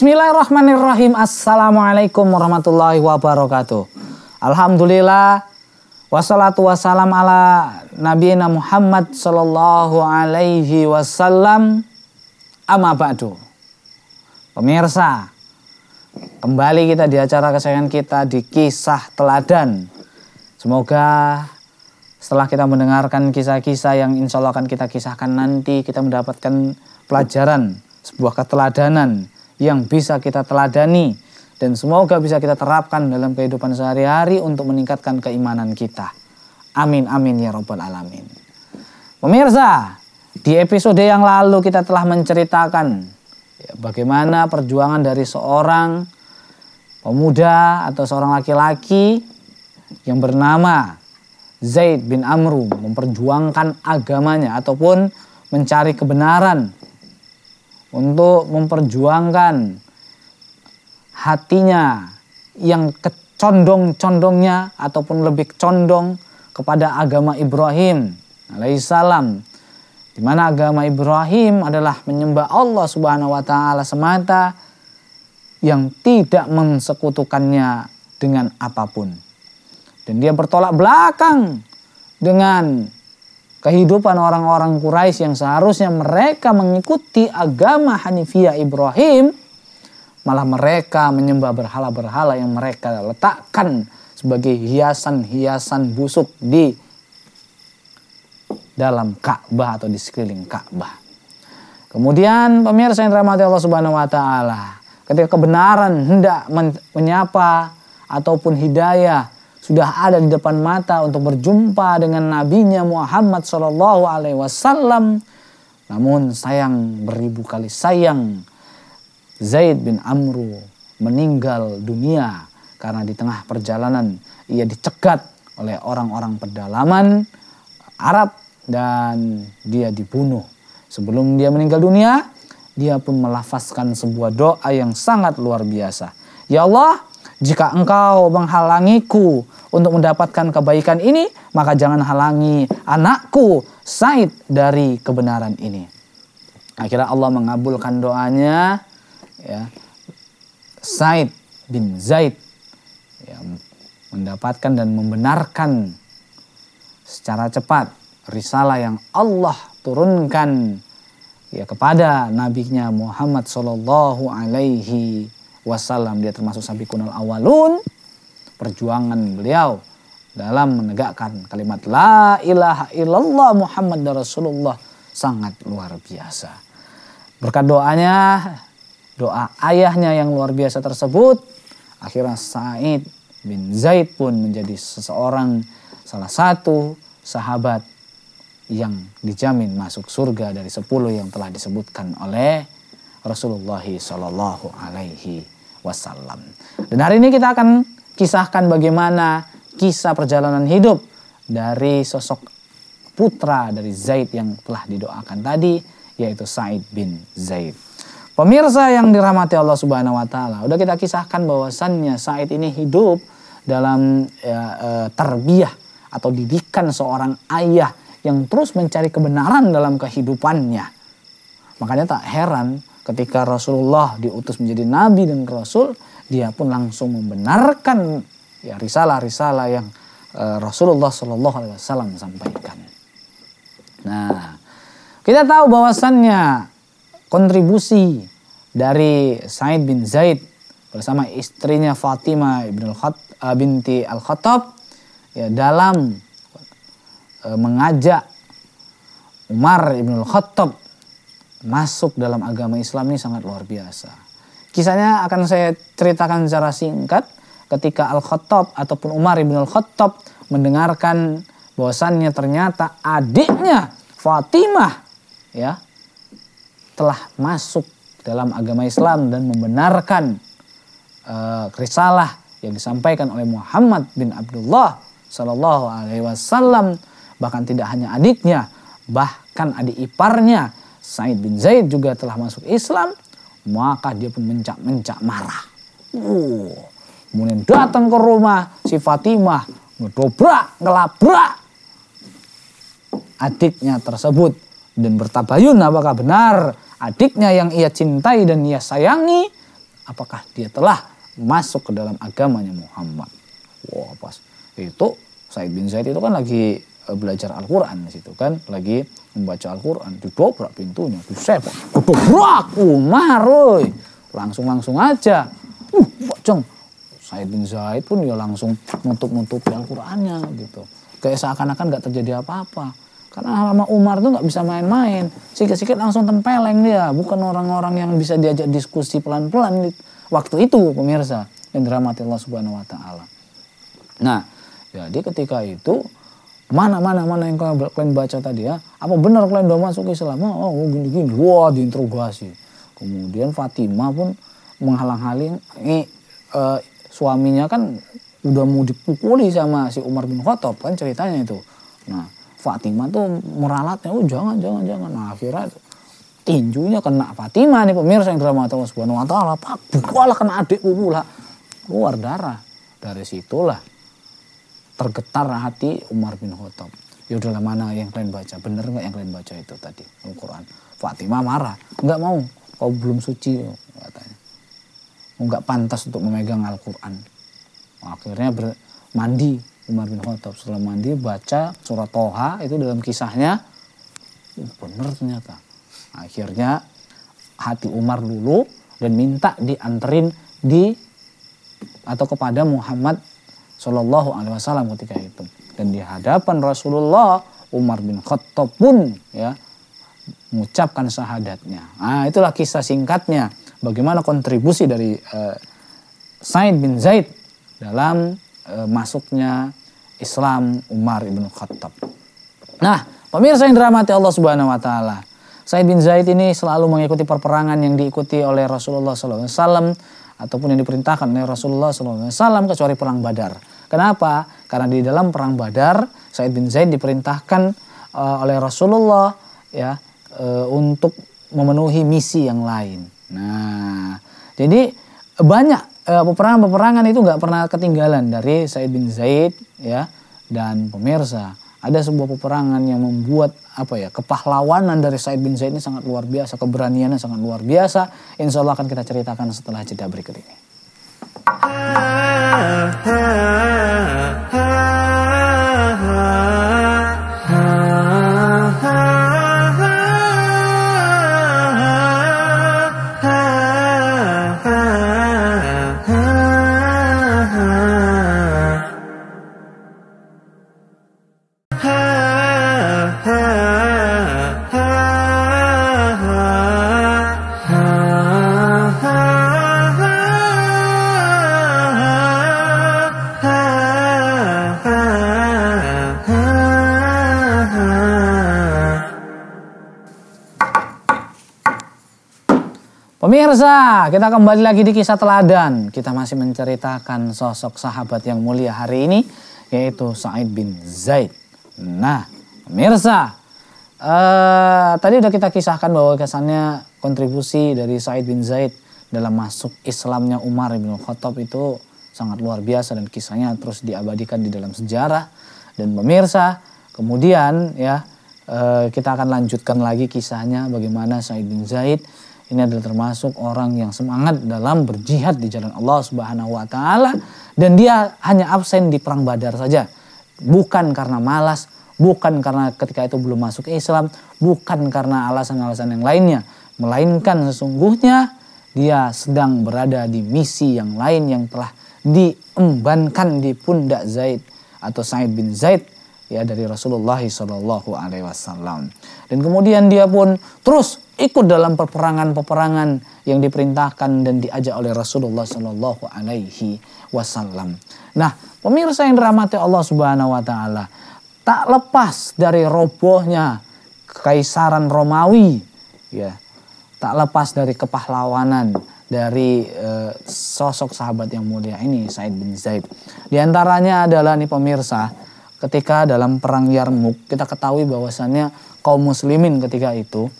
Bismillahirrahmanirrahim. Assalamualaikum warahmatullahi wabarakatuh. Alhamdulillah. Wassalatu wassalam ala Nabi Muhammad sallallahu alaihi wasallam. Amma ba'du. Pemirsa, kembali kita di acara kesayangan kita di Kisah Teladan. Semoga setelah kita mendengarkan kisah-kisah yang insya Allah akan kita kisahkan nanti, kita mendapatkan pelajaran, sebuah keteladanan yang bisa kita teladani dan semoga bisa kita terapkan dalam kehidupan sehari-hari untuk meningkatkan keimanan kita. Amin amin ya rabbal alamin. Pemirsa, di episode yang lalu kita telah menceritakan ya, bagaimana perjuangan dari seorang pemuda atau seorang laki-laki yang bernama Zaid bin Amru memperjuangkan agamanya ataupun mencari kebenaran untuk memperjuangkan hatinya yang kecondong-condongnya ataupun lebih condong kepada agama Ibrahim alaihissalam di mana agama Ibrahim adalah menyembah Allah Subhanahu wa taala semata yang tidak mensekutukannya dengan apapun. Dan dia bertolak belakang dengan kehidupan orang-orang Quraisy yang seharusnya mereka mengikuti agama Hanifiyah Ibrahim malah mereka menyembah berhala-berhala yang mereka letakkan sebagai hiasan-hiasan busuk di dalam Ka'bah atau di sekeliling Ka'bah. Kemudian pemirsa yang dirahmati Allah Subhanahu wa taala, ketika kebenaran hendak menyapa ataupun hidayah sudah ada di depan mata untuk berjumpa dengan nabinya Muhammad Shallallahu Alaihi Wasallam. Namun sayang beribu kali sayang Zaid bin Amru meninggal dunia karena di tengah perjalanan ia dicegat oleh orang-orang pedalaman Arab dan dia dibunuh. Sebelum dia meninggal dunia, dia pun melafazkan sebuah doa yang sangat luar biasa. Ya Allah, jika engkau menghalangiku untuk mendapatkan kebaikan ini, maka jangan halangi anakku Said dari kebenaran ini. Akhirnya Allah mengabulkan doanya ya, Said bin Zaid ya, mendapatkan dan membenarkan secara cepat risalah yang Allah turunkan ya kepada nabinya Muhammad SAW. alaihi wasallam. Dia termasuk kuno awalun. Perjuangan beliau dalam menegakkan kalimat la ilaha illallah Muhammad Rasulullah sangat luar biasa. Berkat doanya, doa ayahnya yang luar biasa tersebut, akhirnya Said bin Zaid pun menjadi seseorang salah satu sahabat yang dijamin masuk surga dari 10 yang telah disebutkan oleh Rasulullah Shallallahu Alaihi wasallam. Dan hari ini kita akan kisahkan bagaimana kisah perjalanan hidup dari sosok putra dari Zaid yang telah didoakan tadi yaitu Said bin Zaid. Pemirsa yang dirahmati Allah Subhanahu wa taala, udah kita kisahkan bahwasannya Said ini hidup dalam ya, eh, terbiah atau didikan seorang ayah yang terus mencari kebenaran dalam kehidupannya. Makanya tak heran ketika Rasulullah diutus menjadi nabi dan rasul, dia pun langsung membenarkan ya risalah-risalah yang uh, Rasulullah Shallallahu Alaihi Wasallam sampaikan. Nah, kita tahu bahwasannya kontribusi dari Said bin Zaid bersama istrinya Fatimah bin al e, binti Al-Khattab ya dalam e, mengajak Umar bin Al-Khattab masuk dalam agama Islam ini sangat luar biasa. Kisahnya akan saya ceritakan secara singkat ketika Al-Khattab ataupun Umar bin Al-Khattab mendengarkan bahwasannya ternyata adiknya Fatimah ya telah masuk dalam agama Islam dan membenarkan uh, risalah yang disampaikan oleh Muhammad bin Abdullah Shallallahu Alaihi Wasallam bahkan tidak hanya adiknya bahkan adik iparnya Said bin Zaid juga telah masuk Islam, maka dia pun mencak-mencak marah. Uh, kemudian datang ke rumah si Fatimah, ngedobrak, ngelabrak adiknya tersebut dan bertabayun apakah benar adiknya yang ia cintai dan ia sayangi apakah dia telah masuk ke dalam agamanya Muhammad. Wah, pas itu Said bin Zaid itu kan lagi Eh, belajar Al-Quran di situ kan lagi membaca Al-Quran didobrak pintunya disepok didobrak Umar, woy. langsung langsung aja uh bocong Said bin Zaid pun ya langsung nutup nutup Al-Qur'annya gitu kayak seakan-akan nggak terjadi apa-apa karena lama Umar tuh nggak bisa main-main sikit-sikit langsung tempeleng dia bukan orang-orang yang bisa diajak diskusi pelan-pelan waktu itu pemirsa yang dirahmati Allah Subhanahu Wa Taala nah jadi ketika itu mana mana mana yang kalian baca tadi ya apa benar kalian udah masuk Islam oh, oh gini gini wah diinterogasi kemudian Fatimah pun menghalang-halangi eh, eh, suaminya kan udah mau dipukuli sama si Umar bin Khattab kan ceritanya itu nah Fatimah tuh meralatnya oh jangan jangan jangan nah akhirnya tinjunya kena Fatimah nih pemirsa yang drama Allah Subhanahu wa taala pak bukalah kena adikku pula keluar darah dari situlah tergetar hati Umar bin Khattab. Ya udahlah mana yang kalian baca, bener nggak yang kalian baca itu tadi Al-Quran. Fatimah marah, nggak mau, kau belum suci katanya. Nggak pantas untuk memegang Al-Quran. Akhirnya ber, mandi Umar bin Khattab setelah mandi baca surat Toha itu dalam kisahnya oh, bener ternyata. Akhirnya hati Umar luluh dan minta dianterin di atau kepada Muhammad Shallallahu Alaihi Wasallam ketika itu. Dan di hadapan Rasulullah Umar bin Khattab pun ya mengucapkan syahadatnya. Nah, itulah kisah singkatnya bagaimana kontribusi dari uh, Said bin Zaid dalam uh, masuknya Islam Umar bin Khattab. Nah, pemirsa yang dirahmati Allah Subhanahu wa taala. Said bin Zaid ini selalu mengikuti perperangan yang diikuti oleh Rasulullah SAW ataupun yang diperintahkan oleh Rasulullah SAW kecuali perang Badar. Kenapa? Karena di dalam perang Badar Said bin Zaid diperintahkan uh, oleh Rasulullah ya uh, untuk memenuhi misi yang lain. Nah, jadi banyak eh, peperangan-peperangan itu nggak pernah ketinggalan dari Said bin Zaid ya dan pemirsa ada sebuah peperangan yang membuat apa ya kepahlawanan dari Said bin Zaid ini sangat luar biasa, keberaniannya sangat luar biasa. Insya Allah akan kita ceritakan setelah jeda berikut ini. ha Pemirsa, kita kembali lagi di kisah teladan. Kita masih menceritakan sosok sahabat yang mulia hari ini, yaitu Sa'id bin Zaid. Nah, pemirsa, eh, tadi udah kita kisahkan bahwa kesannya kontribusi dari Sa'id bin Zaid dalam masuk Islamnya Umar bin Khattab itu sangat luar biasa dan kisahnya terus diabadikan di dalam sejarah. Dan pemirsa, kemudian ya eh, kita akan lanjutkan lagi kisahnya bagaimana Sa'id bin Zaid ini adalah termasuk orang yang semangat dalam berjihad di jalan Allah Subhanahu wa taala dan dia hanya absen di perang Badar saja. Bukan karena malas, bukan karena ketika itu belum masuk Islam, bukan karena alasan-alasan yang lainnya, melainkan sesungguhnya dia sedang berada di misi yang lain yang telah diembankan di pundak Zaid atau Sa'id bin Zaid ya dari Rasulullah Shallallahu Alaihi Wasallam. Dan kemudian dia pun terus ikut dalam peperangan-peperangan yang diperintahkan dan diajak oleh Rasulullah Shallallahu Alaihi Wasallam. Nah, pemirsa yang dirahmati Allah Subhanahu Wa Taala, tak lepas dari robohnya kekaisaran Romawi, ya, tak lepas dari kepahlawanan dari e, sosok sahabat yang mulia ini Said bin Zaid. Di antaranya adalah nih pemirsa ketika dalam perang Yarmuk kita ketahui bahwasannya kaum muslimin ketika itu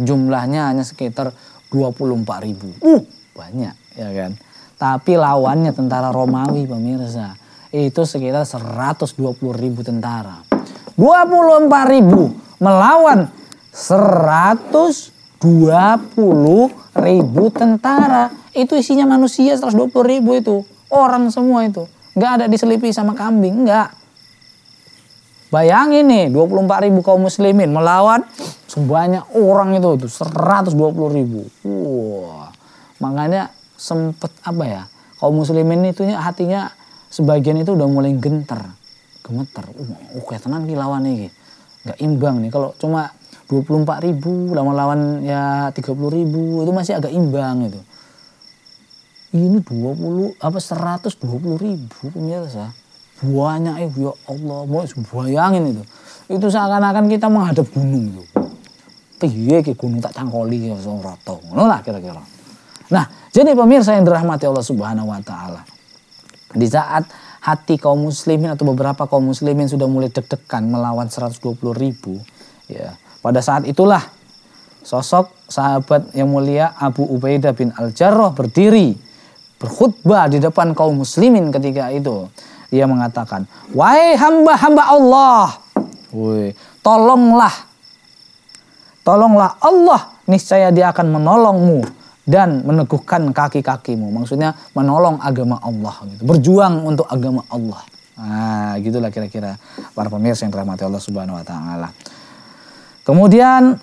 jumlahnya hanya sekitar 24 ribu. Uh, banyak ya kan. Tapi lawannya tentara Romawi pemirsa itu sekitar 120 ribu tentara. 24 ribu melawan 120 ribu tentara. Itu isinya manusia 120 ribu itu. Orang semua itu. Gak ada diselipi sama kambing, enggak. Bayangin nih 24 ribu kaum muslimin melawan sebanyak orang itu, itu 120 ribu. Wah, Makanya sempet apa ya kaum muslimin itu hatinya sebagian itu udah mulai genter, gemeter. Uh, oke oh, tenang nih lawan nih, nggak imbang nih. Kalau cuma 24 ribu lawan-lawan ya 30 ribu itu masih agak imbang gitu. Ini 20 apa 120 ribu pemirsa banyak itu ya Allah mau bayangin itu itu seakan-akan kita menghadap gunung itu piye ke gunung tak cangkoli ya rata ngono lah kira-kira nah jadi pemirsa yang dirahmati Allah Subhanahu wa taala di saat hati kaum muslimin atau beberapa kaum muslimin sudah mulai deg-degan melawan 120 ribu ya pada saat itulah sosok sahabat yang mulia Abu Ubaidah bin Al-Jarrah berdiri berkhutbah di depan kaum muslimin ketika itu dia mengatakan, "Wahai hamba-hamba Allah, woi, tolonglah. Tolonglah Allah, niscaya Dia akan menolongmu dan meneguhkan kaki-kakimu." Maksudnya menolong agama Allah gitu. Berjuang untuk agama Allah. Nah, gitulah kira-kira para pemirsa yang dirahmati Allah Subhanahu wa taala. Kemudian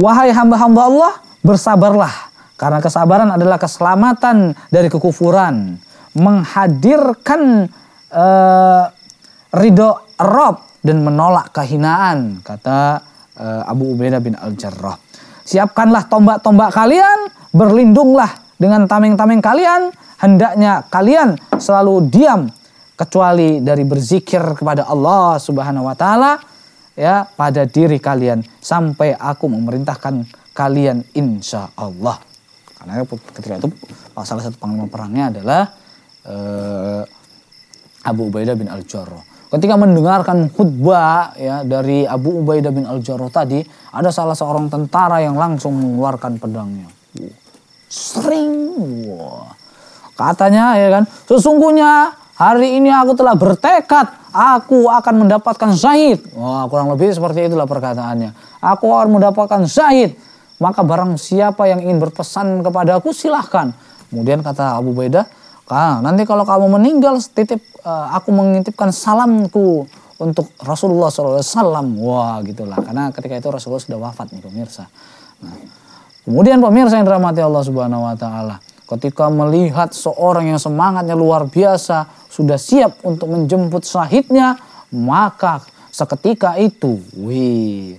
wahai hamba-hamba Allah, bersabarlah karena kesabaran adalah keselamatan dari kekufuran, menghadirkan uh, ridho Rob dan menolak kehinaan kata uh, Abu Ubaidah bin Al-Jarrah. Siapkanlah tombak-tombak kalian, berlindunglah dengan tameng-tameng kalian, hendaknya kalian selalu diam kecuali dari berzikir kepada Allah Subhanahu wa taala ya pada diri kalian sampai aku memerintahkan kalian insya Allah. Karena ketika itu salah satu panglima perangnya adalah eh, Abu Ubaidah bin Al-Jarrah. Ketika mendengarkan khutbah ya dari Abu Ubaidah bin Al-Jarrah tadi, ada salah seorang tentara yang langsung mengeluarkan pedangnya. Sering. Wah. Katanya ya kan, sesungguhnya hari ini aku telah bertekad aku akan mendapatkan syahid. Wah, kurang lebih seperti itulah perkataannya. Aku akan mendapatkan syahid. Maka barang siapa yang ingin berpesan kepadaku silahkan. Kemudian kata Abu Ubaidah. Kang, nanti kalau kamu meninggal, titip eh, aku mengintipkan salamku untuk Rasulullah SAW. Wah, gitulah. Karena ketika itu Rasulullah sudah wafat nih pemirsa. Nah, kemudian pemirsa yang dirahmati Allah Subhanahu wa taala, ketika melihat seorang yang semangatnya luar biasa sudah siap untuk menjemput syahidnya, maka seketika itu, wih,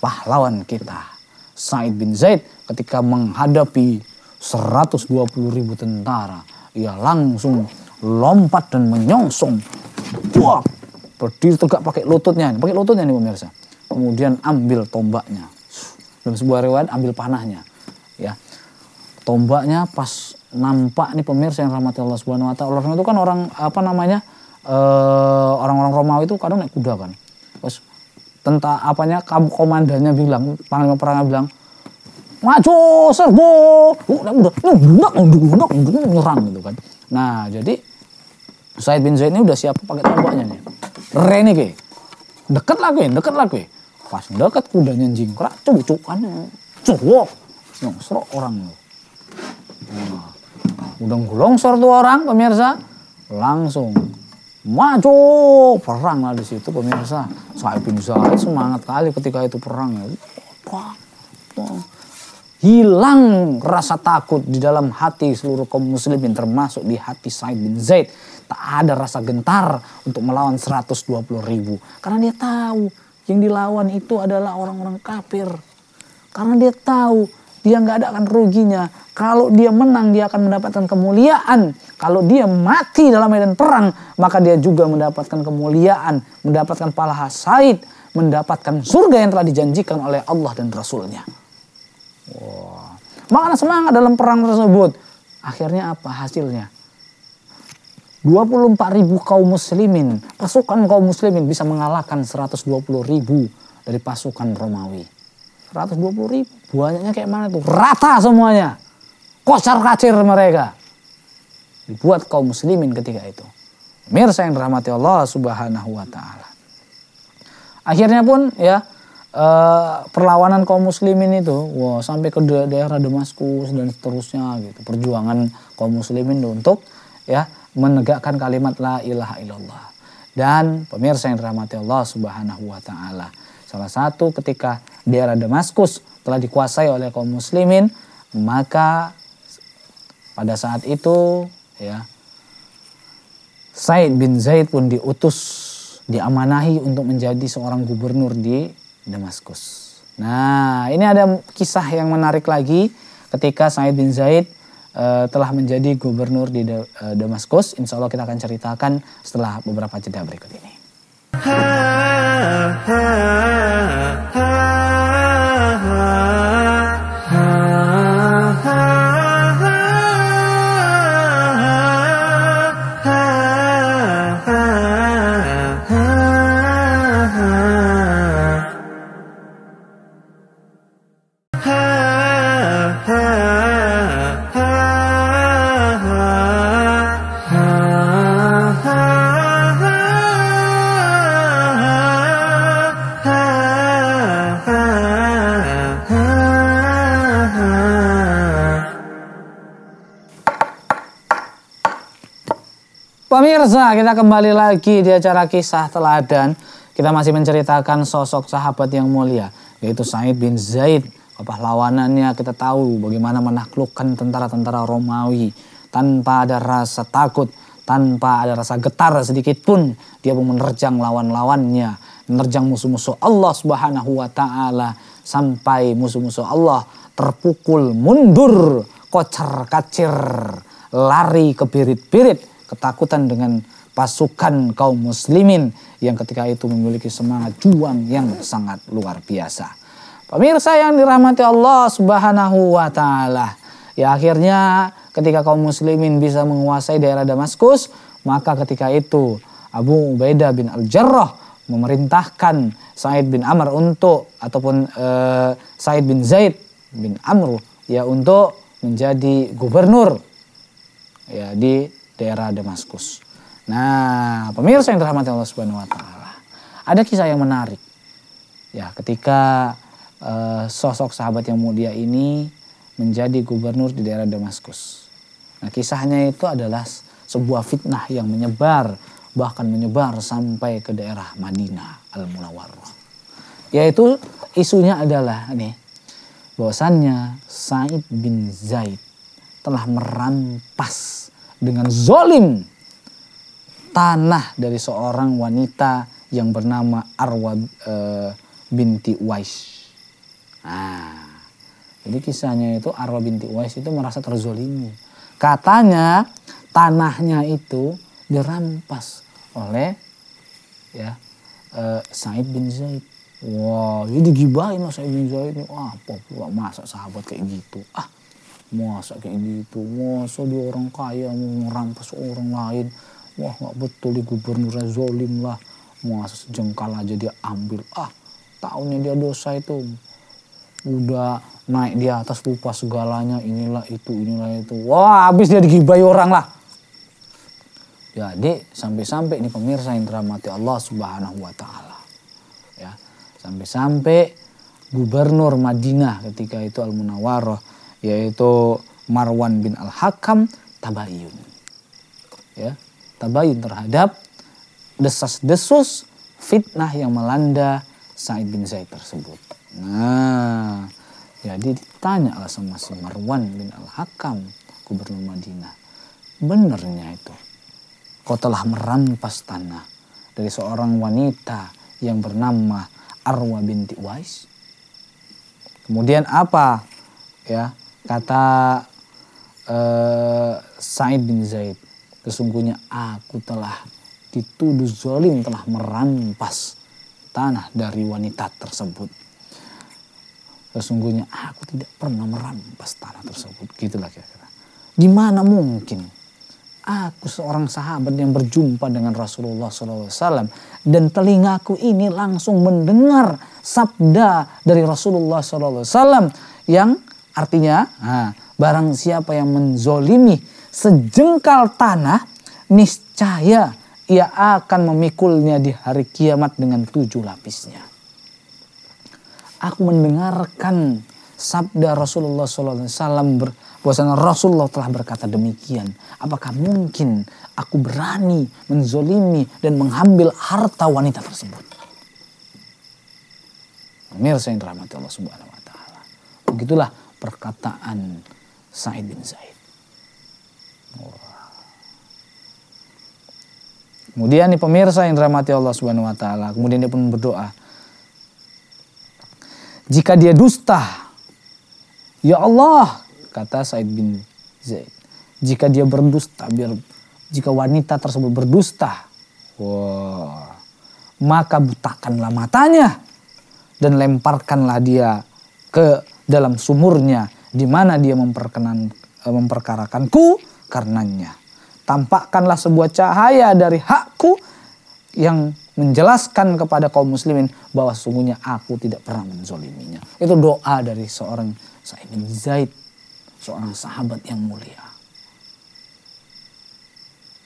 pahlawan kita Said bin Zaid ketika menghadapi 120 ribu tentara. Ia langsung lompat dan menyongsong. Wah, berdiri tegak pakai lututnya, pakai lututnya nih pemirsa. Kemudian ambil tombaknya. Dalam sebuah riwayat ambil panahnya. Ya. Tombaknya pas nampak nih pemirsa yang rahmati Allah Subhanahu wa taala. Orang itu kan orang apa namanya? Eh, orang-orang Romawi itu kadang naik kuda kan. Terus tentang apanya kamu komandannya bilang, panglima perangnya bilang, maju serbu uh, udah udah udah udah udah nyerang gitu kan nah jadi Said bin Zaid ini udah siap pakai tombaknya nih Rene ke deket lagi deket lagi pas deket kudanya jingkrak cucukannya cowok nyongsro orang lo nah, udah longsor tuh orang pemirsa langsung maju perang lah di situ pemirsa Said bin Zaid semangat kali ketika itu perang ya wah, wah hilang rasa takut di dalam hati seluruh kaum muslimin termasuk di hati Said bin Zaid. Tak ada rasa gentar untuk melawan 120 ribu. Karena dia tahu yang dilawan itu adalah orang-orang kafir. Karena dia tahu dia nggak ada akan ruginya. Kalau dia menang dia akan mendapatkan kemuliaan. Kalau dia mati dalam medan perang maka dia juga mendapatkan kemuliaan. Mendapatkan pahala Said. Mendapatkan surga yang telah dijanjikan oleh Allah dan Rasulnya. Wah. Wow. semangat dalam perang tersebut. Akhirnya apa hasilnya? 24 ribu kaum muslimin, pasukan kaum muslimin bisa mengalahkan 120 ribu dari pasukan Romawi. 120 ribu, banyaknya kayak mana tuh? Rata semuanya. Kocar kacir mereka. Dibuat kaum muslimin ketika itu. Mirsa yang dirahmati Allah subhanahu wa ta'ala. Akhirnya pun ya Eh, perlawanan kaum muslimin itu wah sampai ke daerah Damaskus dan seterusnya gitu perjuangan kaum muslimin untuk ya menegakkan kalimat la ilaha illallah dan pemirsa yang dirahmati Allah Subhanahu wa taala salah satu ketika daerah Damaskus telah dikuasai oleh kaum muslimin maka pada saat itu ya Said bin Zaid pun diutus diamanahi untuk menjadi seorang gubernur di Damaskus. Nah, ini ada kisah yang menarik lagi ketika Said bin Zaid uh, telah menjadi gubernur di uh, Damaskus. Insya Allah kita akan ceritakan setelah beberapa jeda berikut ini. Ha, ha, ha, ha. Pemirsa, kita kembali lagi di acara kisah teladan. Kita masih menceritakan sosok sahabat yang mulia, yaitu Said bin Zaid. Pahlawanannya kita tahu bagaimana menaklukkan tentara-tentara Romawi tanpa ada rasa takut, tanpa ada rasa getar sedikit pun. Dia pun menerjang lawan-lawannya, menerjang musuh-musuh Allah Subhanahu wa taala sampai musuh-musuh Allah terpukul mundur, kocar-kacir, lari ke birit-birit ketakutan dengan pasukan kaum muslimin yang ketika itu memiliki semangat juang yang sangat luar biasa. Pemirsa yang dirahmati Allah Subhanahu wa taala. Ya akhirnya ketika kaum muslimin bisa menguasai daerah Damaskus, maka ketika itu Abu Ubaidah bin Al-Jarrah memerintahkan Said bin Amr untuk ataupun eh, Said bin Zaid bin Amr ya untuk menjadi gubernur ya di daerah Damaskus. Nah, pemirsa yang terhormat Allah Subhanahu wa taala. Ada kisah yang menarik. Ya, ketika uh, sosok sahabat yang mulia ini menjadi gubernur di daerah Damaskus. Nah, kisahnya itu adalah sebuah fitnah yang menyebar bahkan menyebar sampai ke daerah Madinah Al-Munawwarah. Yaitu isunya adalah nih bahwasannya Said bin Zaid telah merampas dengan zolim tanah dari seorang wanita yang bernama Arwa e, eh, binti Uwais. Nah, jadi kisahnya itu Arwa binti Uwais itu merasa terzolimi. Katanya tanahnya itu dirampas oleh ya e, Said bin Zaid. Wah, wow, jadi gibahin loh Said bin Zaid ini. Wah, apa, masa sahabat kayak gitu. Ah, masa kayak gitu masa dia orang kaya mau merampas orang lain wah nggak betul di gubernurnya zolim lah masa sejengkal aja dia ambil ah tahunya dia dosa itu udah naik di atas lupa segalanya inilah itu inilah itu wah habis dia digibai orang lah jadi sampai-sampai ini pemirsa yang dirahmati Allah Subhanahu wa taala ya sampai-sampai gubernur Madinah ketika itu Al Munawwaroh yaitu Marwan bin Al-Hakam tabayun. Ya, tabayun terhadap desas-desus fitnah yang melanda Sa'id bin Zaid tersebut. Nah, jadi ditanya lah sama si Marwan bin Al-Hakam, gubernur Madinah. Benernya itu. Kau telah merampas tanah dari seorang wanita yang bernama Arwa binti Wais. Kemudian apa? Ya, Kata uh, Said bin Zaid, sesungguhnya aku telah dituduh zolim telah merampas tanah dari wanita tersebut. Sesungguhnya aku tidak pernah merampas tanah tersebut. Gitulah kira-kira. Gimana mungkin aku seorang sahabat yang berjumpa dengan Rasulullah SAW dan telingaku ini langsung mendengar sabda dari Rasulullah SAW yang Artinya, nah, barang siapa yang menzolimi sejengkal tanah, niscaya ia akan memikulnya di hari kiamat dengan tujuh lapisnya. Aku mendengarkan sabda Rasulullah SAW bahwasanya Rasulullah telah berkata demikian. Apakah mungkin aku berani menzolimi dan mengambil harta wanita tersebut? Mirsa yang dirahmati Allah Subhanahu wa taala. Begitulah perkataan Sa'id bin Zaid. Kemudian nih pemirsa yang dirahmati Allah Subhanahu wa taala, kemudian dia pun berdoa. Jika dia dusta, ya Allah, kata Said bin Zaid. Jika dia berdusta, biar jika wanita tersebut berdusta, wah, maka butakanlah matanya dan lemparkanlah dia ke dalam sumurnya di mana dia memperkenan eh, memperkarakanku karenanya. Tampakkanlah sebuah cahaya dari hakku yang menjelaskan kepada kaum muslimin bahwa sungguhnya aku tidak pernah menzoliminya. Itu doa dari seorang Said Zaid, seorang sahabat yang mulia.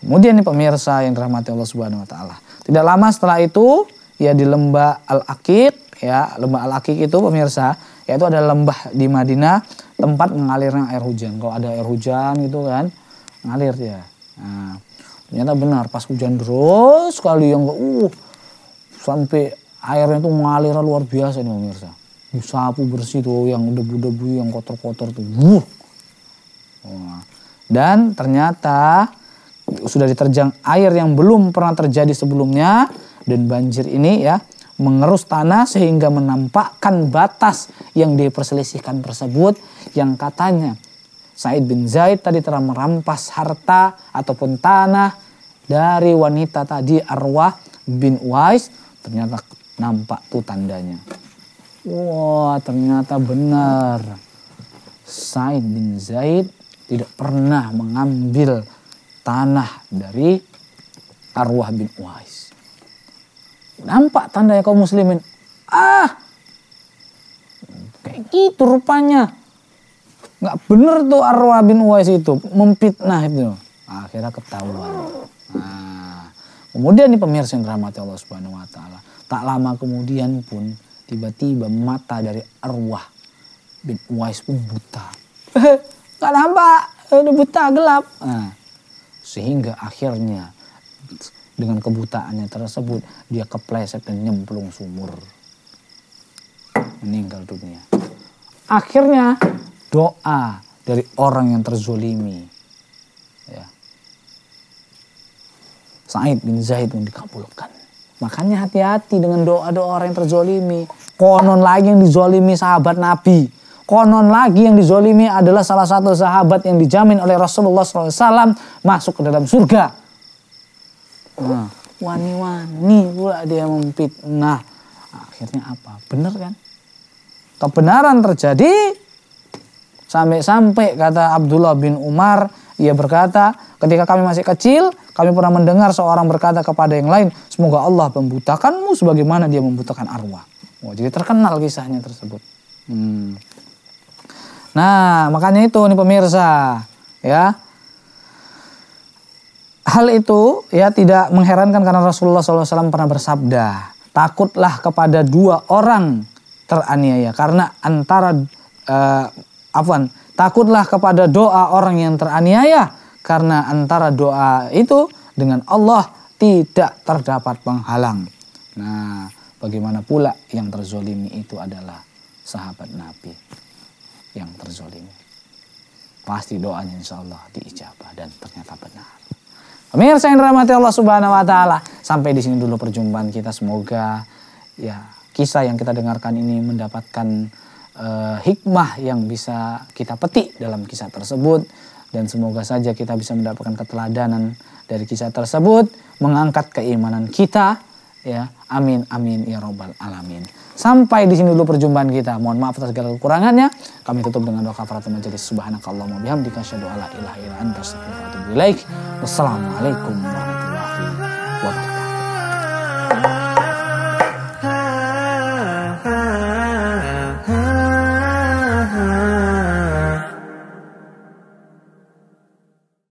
Kemudian nih pemirsa yang dirahmati Allah Subhanahu wa taala. Tidak lama setelah itu ya di lembah Al-Aqiq ya, lembah Al-Aqiq itu pemirsa yaitu ada lembah di Madinah tempat mengalirnya air hujan. Kalau ada air hujan gitu kan ngalir ya. Nah, ternyata benar pas hujan terus sekali yang uh sampai airnya tuh mengalir luar biasa nih pemirsa. Sapu bersih tuh yang debu-debu yang kotor-kotor tuh. Wuh. dan ternyata sudah diterjang air yang belum pernah terjadi sebelumnya dan banjir ini ya mengerus tanah sehingga menampakkan batas yang diperselisihkan tersebut yang katanya Said bin Zaid tadi telah merampas harta ataupun tanah dari wanita tadi Arwah bin Uwais ternyata nampak tuh tandanya. Wah ternyata benar Said bin Zaid tidak pernah mengambil tanah dari Arwah bin Uwais. Nampak tandanya kaum muslimin. Ah, kayak gitu rupanya. Nggak bener tuh arwah bin Uwais itu memfitnah itu. Akhirnya ketahuan. Nah, kemudian nih pemirsa yang dirahmati Allah Subhanahu wa taala. Tak lama kemudian pun tiba-tiba mata dari Arwah bin Uwais pun buta. Gak nampak, udah buta gelap. Nah, sehingga akhirnya dengan kebutaannya tersebut, dia kepleset dan nyemplung sumur. Meninggal dunia. Akhirnya doa dari orang yang terzolimi. Ya. Sa'id bin Zaid yang dikabulkan. Makanya hati-hati dengan doa-doa orang yang terzolimi. Konon lagi yang dizolimi sahabat Nabi. Konon lagi yang dizolimi adalah salah satu sahabat yang dijamin oleh Rasulullah SAW masuk ke dalam surga wani oh, wani-wani pula dia memfitnah akhirnya apa benar kan kebenaran terjadi sampai-sampai kata Abdullah bin Umar ia berkata ketika kami masih kecil kami pernah mendengar seorang berkata kepada yang lain semoga Allah membutakanmu sebagaimana dia membutakan arwah oh, jadi terkenal kisahnya tersebut hmm. nah makanya itu nih pemirsa ya Hal itu ya tidak mengherankan karena Rasulullah SAW pernah bersabda, takutlah kepada dua orang teraniaya karena antara uh, takutlah kepada doa orang yang teraniaya karena antara doa itu dengan Allah tidak terdapat penghalang. Nah, bagaimana pula yang terzolimi itu adalah sahabat Nabi yang terzolimi. Pasti doanya insya Allah diijabah dan ternyata benar. Pemirsa yang dirahmati Allah Subhanahu wa taala, sampai di sini dulu perjumpaan kita semoga ya kisah yang kita dengarkan ini mendapatkan uh, hikmah yang bisa kita petik dalam kisah tersebut dan semoga saja kita bisa mendapatkan keteladanan dari kisah tersebut, mengangkat keimanan kita ya amin amin ya robbal alamin sampai di sini dulu perjumpaan kita mohon maaf atas segala kekurangannya kami tutup dengan doa kafaratul majelis subhanakallahumma bihamdika asyhadu alla ilaha illa anta astaghfiruka wa atubu ilaik wassalamualaikum warahmatullahi